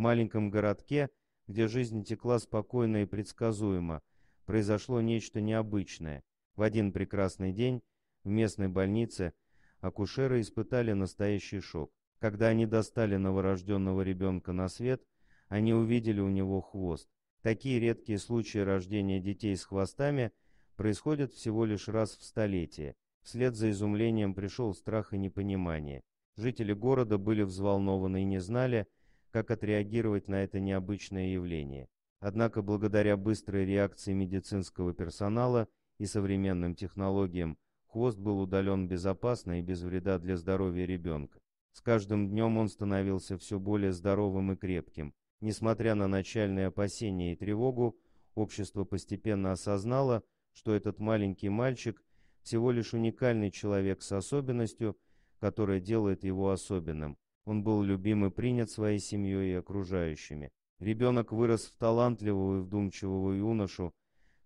маленьком городке, где жизнь текла спокойно и предсказуемо, произошло нечто необычное. В один прекрасный день в местной больнице акушеры испытали настоящий шок. Когда они достали новорожденного ребенка на свет, они увидели у него хвост. Такие редкие случаи рождения детей с хвостами происходят всего лишь раз в столетие. Вслед за изумлением пришел страх и непонимание. Жители города были взволнованы и не знали, как отреагировать на это необычное явление. Однако благодаря быстрой реакции медицинского персонала и современным технологиям хвост был удален безопасно и без вреда для здоровья ребенка. С каждым днем он становился все более здоровым и крепким. Несмотря на начальные опасения и тревогу, общество постепенно осознало, что этот маленький мальчик всего лишь уникальный человек с особенностью, которая делает его особенным. Он был любим и принят своей семьей и окружающими. Ребенок вырос в талантливого и вдумчивого юношу,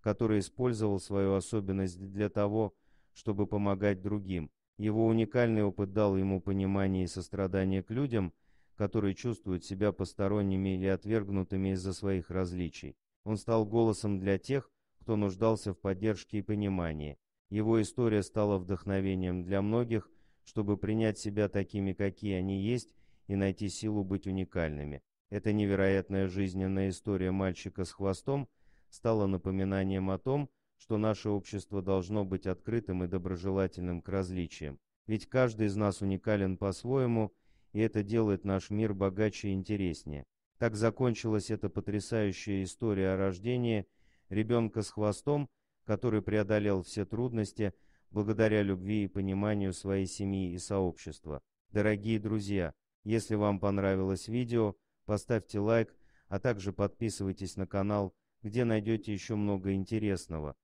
который использовал свою особенность для того, чтобы помогать другим. Его уникальный опыт дал ему понимание и сострадание к людям, которые чувствуют себя посторонними или отвергнутыми из-за своих различий. Он стал голосом для тех, кто нуждался в поддержке и понимании. Его история стала вдохновением для многих, чтобы принять себя такими, какие они есть, и найти силу быть уникальными. Эта невероятная жизненная история мальчика с хвостом стала напоминанием о том, что наше общество должно быть открытым и доброжелательным к различиям. Ведь каждый из нас уникален по-своему, и это делает наш мир богаче и интереснее. Так закончилась эта потрясающая история о рождении ребенка с хвостом, который преодолел все трудности, благодаря любви и пониманию своей семьи и сообщества. Дорогие друзья, если вам понравилось видео, поставьте лайк, а также подписывайтесь на канал, где найдете еще много интересного.